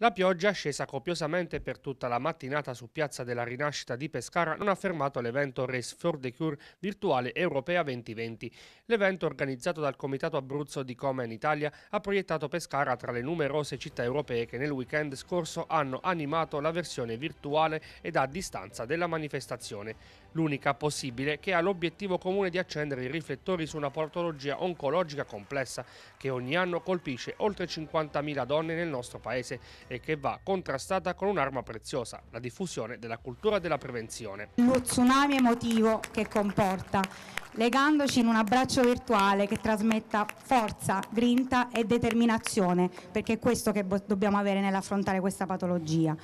La pioggia, scesa copiosamente per tutta la mattinata su Piazza della Rinascita di Pescara, non ha fermato l'evento Race for the Cure virtuale europea 2020. L'evento, organizzato dal Comitato Abruzzo di Coma in Italia, ha proiettato Pescara tra le numerose città europee che nel weekend scorso hanno animato la versione virtuale ed a distanza della manifestazione. L'unica possibile che ha l'obiettivo comune di accendere i riflettori su una patologia oncologica complessa che ogni anno colpisce oltre 50.000 donne nel nostro paese e che va contrastata con un'arma preziosa, la diffusione della cultura della prevenzione. Lo tsunami emotivo che comporta, legandoci in un abbraccio virtuale che trasmetta forza, grinta e determinazione, perché è questo che dobbiamo avere nell'affrontare questa patologia.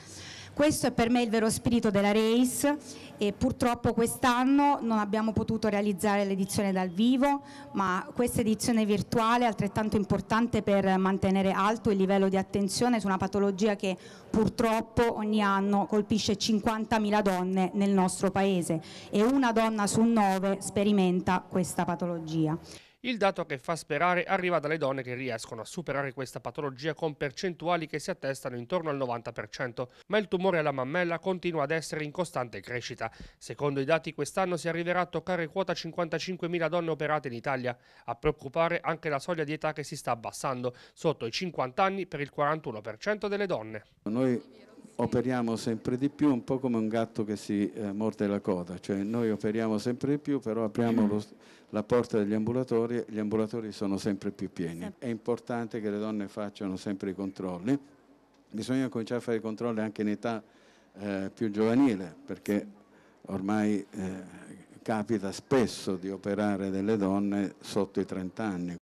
Questo è per me il vero spirito della race e purtroppo quest'anno non abbiamo potuto realizzare l'edizione dal vivo, ma questa edizione virtuale è altrettanto importante per mantenere alto il livello di attenzione su una patologia che purtroppo ogni anno colpisce 50.000 donne nel nostro paese e una donna su nove sperimenta questa patologia. Il dato che fa sperare arriva dalle donne che riescono a superare questa patologia con percentuali che si attestano intorno al 90%, ma il tumore alla mammella continua ad essere in costante crescita. Secondo i dati quest'anno si arriverà a toccare quota 55.000 donne operate in Italia. A preoccupare anche la soglia di età che si sta abbassando, sotto i 50 anni per il 41% delle donne. Noi operiamo sempre di più, un po' come un gatto che si eh, morde la coda, cioè noi operiamo sempre di più, però apriamo lo, la porta degli ambulatori e gli ambulatori sono sempre più pieni. È importante che le donne facciano sempre i controlli, bisogna cominciare a fare i controlli anche in età eh, più giovanile, perché ormai eh, capita spesso di operare delle donne sotto i 30 anni.